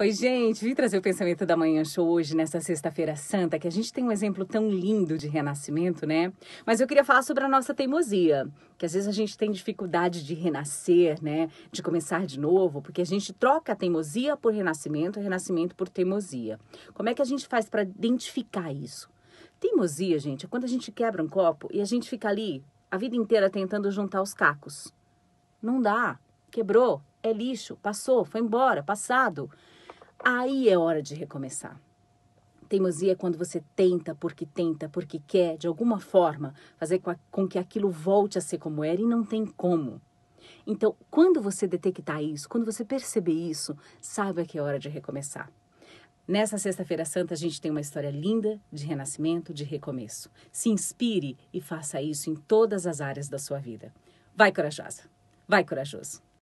Oi, gente. Vim trazer o pensamento da manhã show hoje, nessa Sexta-feira Santa, que a gente tem um exemplo tão lindo de renascimento, né? Mas eu queria falar sobre a nossa teimosia, que às vezes a gente tem dificuldade de renascer, né? De começar de novo, porque a gente troca a teimosia por renascimento, renascimento por teimosia. Como é que a gente faz para identificar isso? Teimosia, gente, é quando a gente quebra um copo e a gente fica ali a vida inteira tentando juntar os cacos. Não dá. Quebrou, é lixo, passou, foi embora, passado. Aí é hora de recomeçar. Teimosia é quando você tenta porque tenta, porque quer, de alguma forma, fazer com que aquilo volte a ser como era e não tem como. Então, quando você detectar isso, quando você perceber isso, saiba que é hora de recomeçar. Nessa Sexta-feira Santa, a gente tem uma história linda de renascimento, de recomeço. Se inspire e faça isso em todas as áreas da sua vida. Vai corajosa! Vai corajoso!